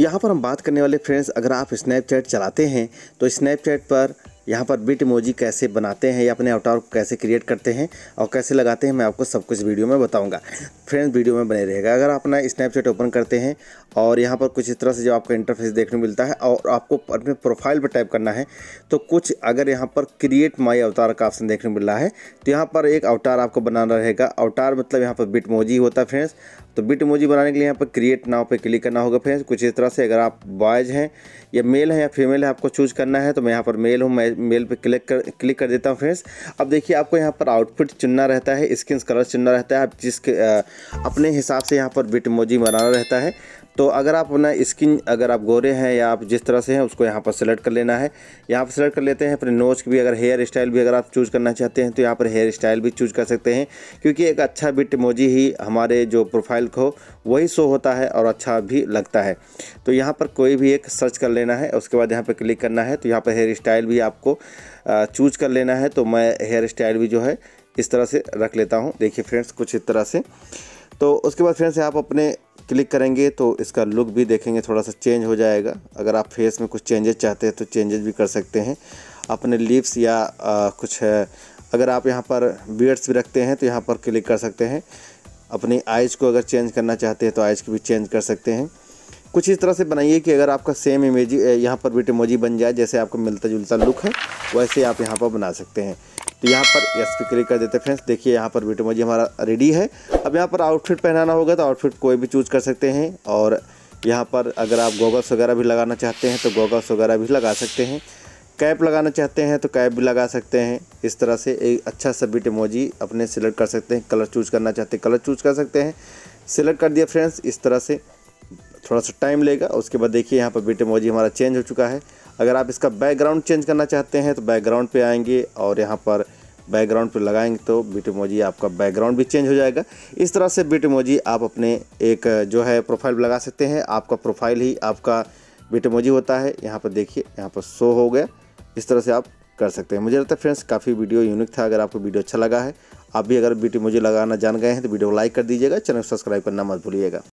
यहाँ पर हम बात करने वाले फ्रेंड्स अगर आप स्नैपचैट चलाते हैं तो स्नैपचैट पर यहाँ पर बिट इमोजी कैसे बनाते हैं या अपने अवतार को कैसे क्रिएट करते हैं और कैसे लगाते हैं मैं आपको सब कुछ वीडियो में बताऊंगा फ्रेंड्स वीडियो में बने रहेगा अगर आप अपना स्नैपचैट ओपन करते हैं और यहाँ पर कुछ इस तरह से जो आपका इंटरफेस देखने को मिलता है और आपको अपने प्रोफाइल पर टाइप करना है तो कुछ अगर यहाँ पर क्रिएट माई अवतार का ऑप्शन देखने को मिल रहा है तो यहाँ पर एक अवतार आपको बनाना रहेगा अवतार मतलब यहाँ पर बिट मोजी होता है फ्रेंड्स तो बिट इमोजी बनाने के लिए यहाँ पर क्रिएट नाव पे क्लिक करना होगा फ्रेंड्स कुछ इस तरह से अगर आप बॉयज़ हैं या मेल हैं या फीमेल है आपको चूज करना है तो मैं यहाँ पर मेल हूँ मैं मेल पे क्लिक कर क्लिक कर देता हूँ फ्रेंड्स अब देखिए आपको यहाँ पर आउटफिट चुनना रहता है स्किन कलर चुनना रहता है आप जिस अपने हिसाब से यहाँ पर बिट इमोजी बनाना रहता है तो अगर आप अपना स्किन अगर आप गोरे हैं या आप जिस तरह से हैं उसको यहाँ पर सेलेक्ट कर लेना है यहाँ पर सेलेक्ट कर लेते हैं अपने नोज़ की भी अगर हेयर स्टाइल भी अगर आप चूज़ करना चाहते हैं तो यहाँ पर हेयर स्टाइल भी चूज़ कर सकते हैं क्योंकि एक अच्छा बिट मोजी ही हमारे जो प्रोफाइल को वही शो होता है और अच्छा भी लगता है तो यहाँ पर कोई भी एक सर्च कर लेना है उसके बाद यहाँ पर क्लिक करना है तो यहाँ पर हेयर स्टाइल भी आपको चूज कर लेना है तो मैं हेयर स्टाइल भी जो है इस तरह से रख लेता हूँ देखिए फ्रेंड्स कुछ इस तरह से तो उसके बाद फ्रेंड्स आप अपने क्लिक करेंगे तो इसका लुक भी देखेंगे थोड़ा सा चेंज हो जाएगा अगर आप फेस में कुछ चेंजेस चाहते हैं तो चेंजेस भी कर सकते हैं अपने लिप्स या आ, कुछ है अगर आप यहाँ पर बियड्स भी रखते हैं तो यहाँ पर क्लिक कर सकते हैं अपनी आइज़ को अगर चेंज करना चाहते हैं तो आइज़ को भी चेंज कर सकते हैं कुछ इस तरह से बनाइए कि अगर आपका सेम इमेज यहाँ पर बिटमोजी बन जाए जैसे आपको मिलता जुलता लुक है वैसे आप यहाँ पर बना सकते हैं तो यहाँ पर यस पे क्लिक कर देते हैं फ्रेंड्स देखिए यहाँ पर वीडियो मोजी हमारा रेडी है अब यहाँ पर आउटफिट पहनाना होगा तो आउटफिट कोई भी चूज कर सकते हैं और यहाँ पर अगर आप गोगल्स वगैरह भी लगाना चाहते हैं तो गोगल्स वगैरह भी लगा सकते हैं कैप लगाना चाहते हैं तो कैप भी लगा सकते हैं इस तरह से एक अच्छा सा बिट इमोजी अपने सिलेक्ट कर सकते हैं कलर चूज करना चाहते हैं कलर चूज कर सकते हैं सिलेक्ट कर दिया फ्रेंड्स इस तरह से थोड़ा सा टाइम लेगा उसके बाद देखिए यहाँ पर बीटे इमोजी हमारा चेंज हो चुका है अगर आप इसका बैकग्राउंड चेंज करना चाहते हैं तो बैकग्राउंड पे आएंगे और यहाँ पर बैकग्राउंड पे लगाएंगे तो मोजी आपका बैकग्राउंड भी चेंज हो जाएगा इस तरह से मोजी आप अपने एक जो है प्रोफाइल लगा सकते हैं आपका प्रोफाइल ही आपका मोजी होता है यहाँ पर देखिए यहाँ पर शो हो गया इस तरह से आप कर सकते हैं मुझे लगता है फ्रेंड्स काफ़ी वीडियो यूनिक था अगर आपको वीडियो अच्छा लगा है आप भी अगर बीटी मुझे लगाना जान गए हैं तो वीडियो को लाइक कर दीजिएगा चैनल सब्सक्राइब करना मत भूलिएगा